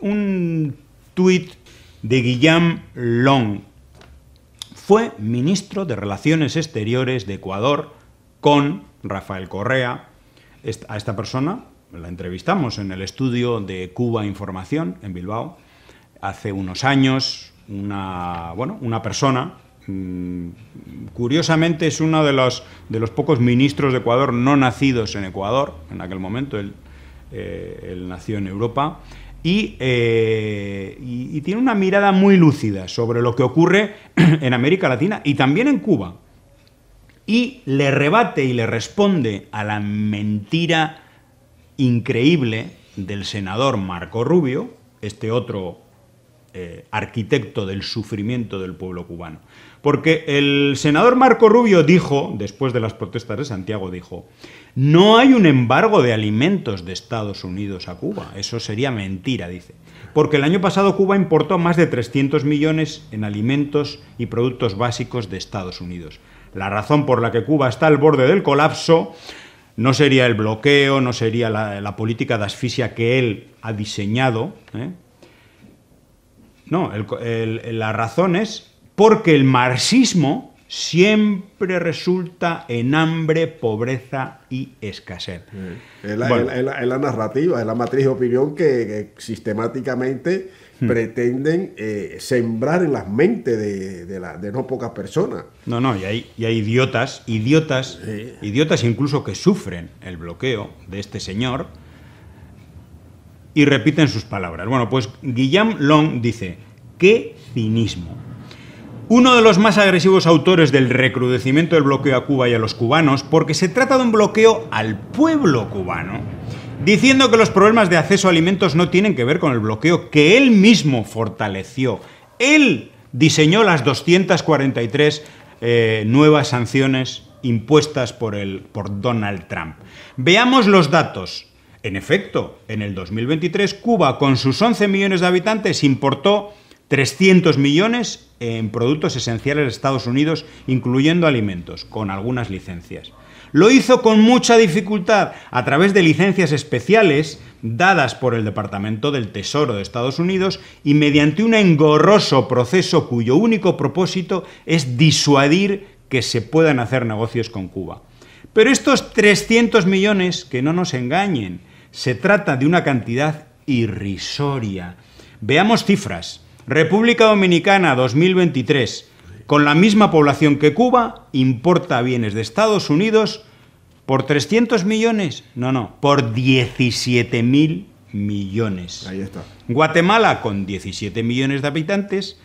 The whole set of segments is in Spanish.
un tuit de Guillaume Long. Fue ministro de Relaciones Exteriores de Ecuador con Rafael Correa. A esta persona la entrevistamos en el estudio de Cuba Información en Bilbao hace unos años. Una, bueno, una persona, mm, curiosamente es uno de los, de los pocos ministros de Ecuador no nacidos en Ecuador, en aquel momento él eh, nació en Europa, eh, y, tiene una mirada muy lúcida sobre lo que ocurre en América Latina y también en Cuba. Y le rebate y le responde a la mentira increíble del senador Marco Rubio, este otro eh, arquitecto del sufrimiento del pueblo cubano. Porque el senador Marco Rubio dijo, después de las protestas de Santiago, dijo, no hay un embargo de alimentos de Estados Unidos a Cuba, eso sería mentira, dice. Porque el año pasado Cuba importó más de 300 millones en alimentos y productos básicos de Estados Unidos. La razón por la que Cuba está al borde del colapso no sería el bloqueo, no sería la, política de asfixia que él ha diseñado, ¿eh? No, la razón es porque el marxismo siempre resulta en hambre, pobreza y escasez. Es, la, narrativa, es la matriz de opinión que, sistemáticamente hmm. pretenden eh, sembrar en las mentes de, no pocas personas. No, no, y hay, idiotas, idiotas, idiotas incluso que sufren el bloqueo de este señor y repiten sus palabras. Bueno, pues Guillaume Long dice, ¡qué cinismo! Uno de los más agresivos autores del recrudecimiento del bloqueo a Cuba y a los cubanos, porque se trata de un bloqueo al pueblo cubano, diciendo que los problemas de acceso a alimentos no tienen que ver con el bloqueo que él mismo fortaleció. Él diseñó las 243 eh, nuevas sanciones impuestas por, el, por Donald Trump. Veamos los datos. En efecto, en el 2023 Cuba, con sus 11 millones de habitantes, importó 300 millones en productos esenciales de Estados Unidos, incluyendo alimentos, con algunas licencias. Lo hizo con mucha dificultad a través de licencias especiales dadas por el Departamento del Tesoro de Estados Unidos y mediante un engorroso proceso cuyo único propósito es disuadir que se puedan hacer negocios con Cuba. Pero estos 300 millones, que no nos engañen, se trata de una cantidad irrisoria. Veamos cifras. República Dominicana 2023, con la misma población que Cuba, importa bienes de Estados Unidos por 300 millones, no, no, por 17 mil millones. Ahí está. Guatemala, con 17 millones de habitantes,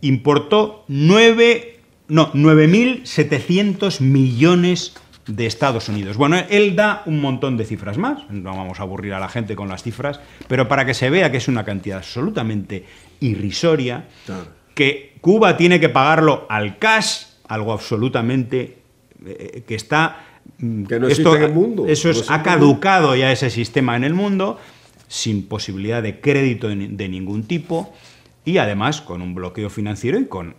importó 9, no, 9.700 millones de Estados Unidos. Bueno, él da un montón de cifras más, no vamos a aburrir a la gente con las cifras, pero para que se vea que es una cantidad absolutamente irrisoria, que Cuba tiene que pagarlo al cash, algo absolutamente eh, eh, que está... Mm, que no en el mundo. Eso es, ha caducado ya ese sistema en el mundo, sin posibilidad de crédito de ningún tipo y además con un bloqueo financiero y con,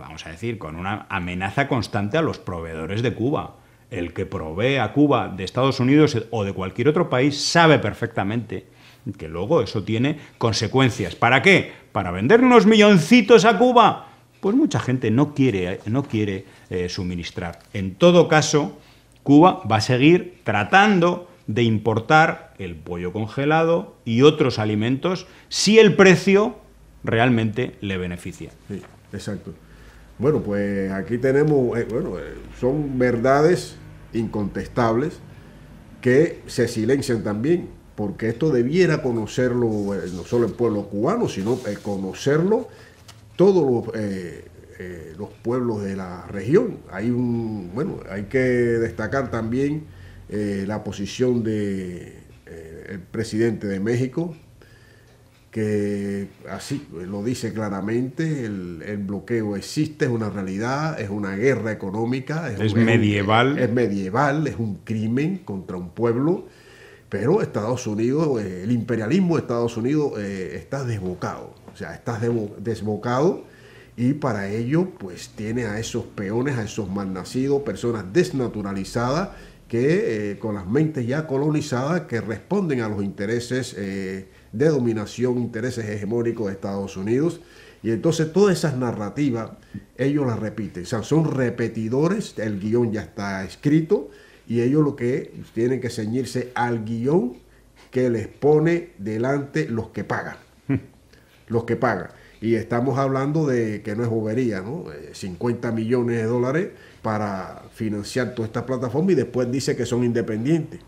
vamos a decir, con una amenaza constante a los proveedores de Cuba el que provee a Cuba de Estados Unidos o de cualquier otro país sabe perfectamente que luego eso tiene consecuencias. ¿Para qué? Para vender unos milloncitos a Cuba. Pues mucha gente no quiere, no quiere eh, suministrar. En todo caso, Cuba va a seguir tratando de importar el pollo congelado y otros alimentos si el precio realmente le beneficia. Sí, exacto. Bueno, pues aquí tenemos, eh, bueno, eh, son verdades incontestables que se silencian también, porque esto debiera conocerlo eh, no solo el pueblo cubano, sino conocerlo todos los, los, pueblos de la región. Hay un, bueno, hay que destacar también la posición de el presidente de México, que así lo dice claramente, el, bloqueo existe, es una realidad, es una guerra económica, es, medieval. Es, medieval, es un crimen contra un pueblo, pero Estados Unidos, eh, el imperialismo de Estados Unidos eh, está desbocado, o sea, está desbocado y para ello pues tiene a esos peones, a esos malnacidos, personas desnaturalizadas que eh, con las mentes ya colonizadas que responden a los intereses de dominación, intereses hegemónicos de Estados Unidos. Y entonces todas esas narrativas ellos las repiten. O sea, son repetidores, el guión ya está escrito y ellos lo que tienen que ceñirse al guión que les pone delante los que pagan. los que pagan. Y estamos hablando de que no es bobería, ¿no? 50 eh, millones de dólares para financiar toda esta plataforma y después dice que son independientes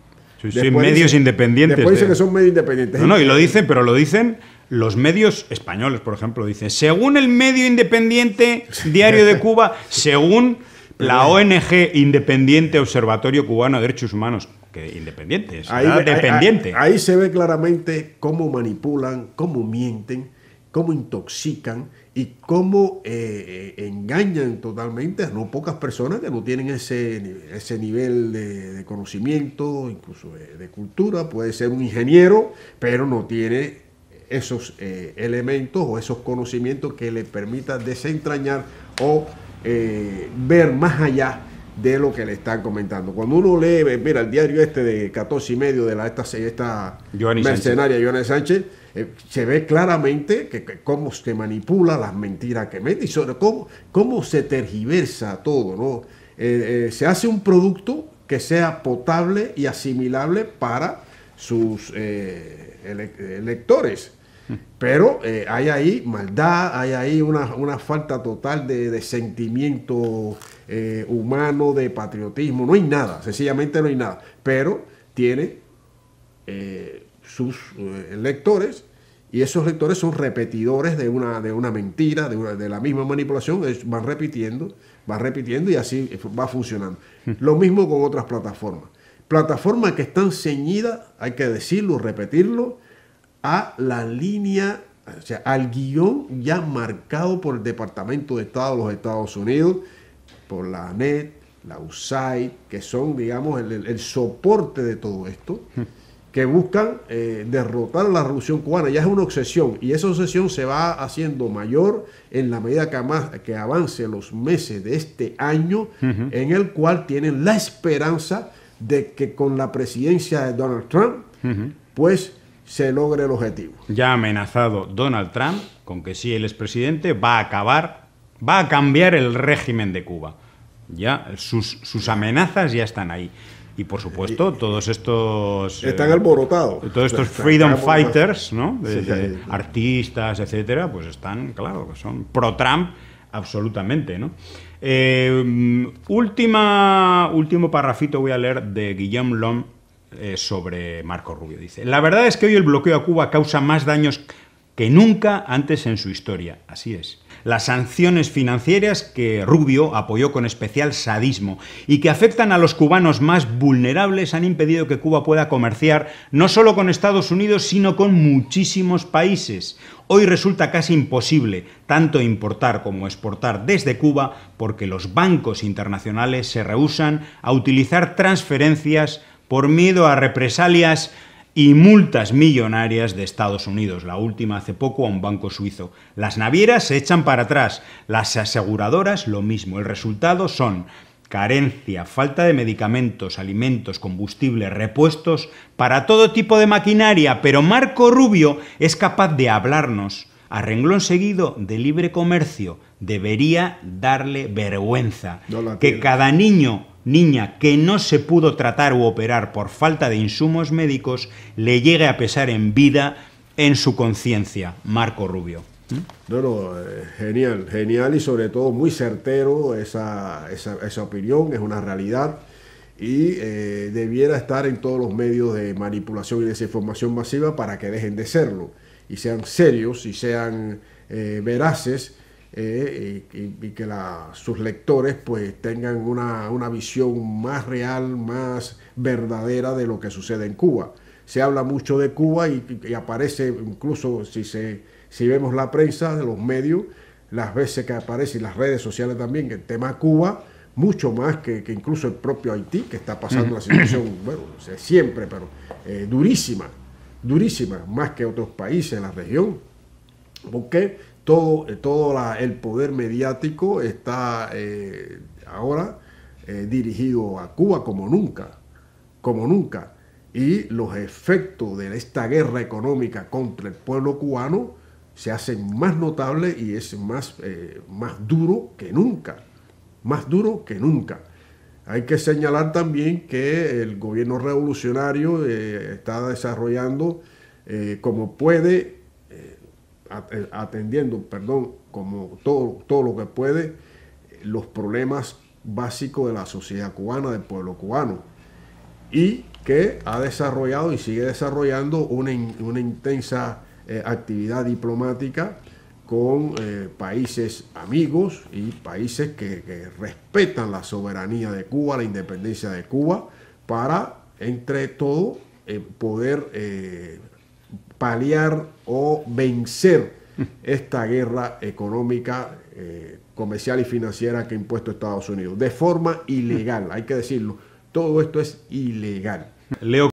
medios independientes. Después que son medios independientes. No, no, y lo dicen, pero lo dicen los medios españoles, por ejemplo, dicen, según el medio independiente Diario de Cuba, según la ONG Independiente Observatorio Cubano de Derechos Humanos, que independientes ahí, dependiente. ahí se ve claramente cómo manipulan, cómo mienten, cómo intoxican y cómo eh, eh, engañan totalmente a no pocas personas que no tienen ese, nivel de, conocimiento, incluso de, cultura. Puede ser un ingeniero, pero no tiene esos eh, elementos o esos conocimientos que le permitan desentrañar o ver más allá de lo que le están comentando. Cuando uno lee, mira, el diario este de 14 y medio de la, esta, mercenaria Joana Sánchez, eh, se ve claramente que, cómo se manipula las mentiras que mete y sobre cómo, cómo se tergiversa todo, ¿no? Eh, eh, se hace un producto que sea potable y asimilable para sus lectores electores. Pero eh, hay ahí maldad, hay ahí una, falta total de, sentimiento eh, humano, de patriotismo, no hay nada, sencillamente no hay nada. Pero tiene eh, sus lectores y esos lectores son repetidores de una, de una mentira, de, la misma manipulación, van repitiendo, van repitiendo y así va funcionando. Lo mismo con otras plataformas. Plataformas que están ceñidas, hay que decirlo, repetirlo, a la línea, o sea, al guión ya marcado por el Departamento de Estado de los Estados Unidos, por la ANET, la USAID, que son, digamos, el, soporte de todo esto, hmm. que buscan eh, derrotar a la revolución cubana. Ya es una obsesión y esa obsesión se va haciendo mayor en la medida que, más, que avance los meses de este año, en el cual tienen la esperanza de que con la presidencia de Donald Trump, pues se logre el objetivo. Ya ha amenazado Donald Trump con que si él es presidente va a acabar, va a cambiar el régimen de Cuba. Ya sus, amenazas ya están ahí. Y por supuesto, todos estos. Eh, están alborotados. Todos estos freedom fighters, ¿no? Artistas, etcétera, pues están, claro, son pro-Trump absolutamente, ¿no? Eh, mm, última, último parrafito voy a leer de Guillaume Lom eh, sobre Marco Rubio. Dice, la verdad es que hoy el bloqueo a Cuba causa más daños que nunca antes en su historia. Así es. Las sanciones financieras que Rubio apoyó con especial sadismo y que afectan a los cubanos más vulnerables han impedido que Cuba pueda comerciar no solo con Estados Unidos, sino con muchísimos países. Hoy resulta casi imposible tanto importar como exportar desde Cuba porque los bancos internacionales se rehusan a utilizar transferencias por miedo a represalias y multas millonarias de Estados Unidos, la última hace poco a un banco suizo. Las navieras se echan para atrás, las aseguradoras lo mismo. El resultado son carencia, falta de medicamentos, alimentos, combustible, repuestos, para todo tipo de maquinaria, pero Marco Rubio es capaz de hablarnos a renglón seguido de libre comercio. Debería darle vergüenza que cada niño niña que no se pudo tratar u operar por falta de insumos médicos, le llegue a pesar en vida en su conciencia, Marco Rubio. ¿Mm? No, eh, genial, genial y sobre todo muy certero esa, esa, opinión, es una realidad y eh, debiera estar en todos los medios de manipulación y desinformación masiva para que dejen de serlo y sean serios y sean eh, veraces eh, y, que sus lectores pues tengan una, visión más real, más verdadera de lo que sucede en Cuba. Se habla mucho de Cuba y, aparece incluso si, si vemos la prensa, de los medios, las veces que aparece y las redes sociales también, el tema Cuba, mucho más que, incluso el propio Haití, que está pasando la situación, bueno, siempre, pero eh, durísima, durísima, más que otros países en la región, porque todo, el poder mediático está eh, ahora eh, dirigido a Cuba como nunca, como nunca. Y los efectos de esta guerra económica contra el pueblo cubano se hacen más notables y es más, eh, más duro que nunca, más duro que nunca. Hay que señalar también que el gobierno revolucionario está desarrollando como puede eh, atendiendo, perdón, como todo, todo lo que puede, los problemas básicos de la sociedad cubana, del pueblo cubano. Y que ha desarrollado y sigue desarrollando una, intensa eh, actividad diplomática con eh, países amigos y países que, respetan la soberanía de Cuba, la independencia de Cuba, para, entre todo, poder paliar o vencer mm. esta guerra económica, eh, comercial y financiera que ha impuesto Estados Unidos, de forma ilegal, hay que decirlo. Todo esto es ilegal.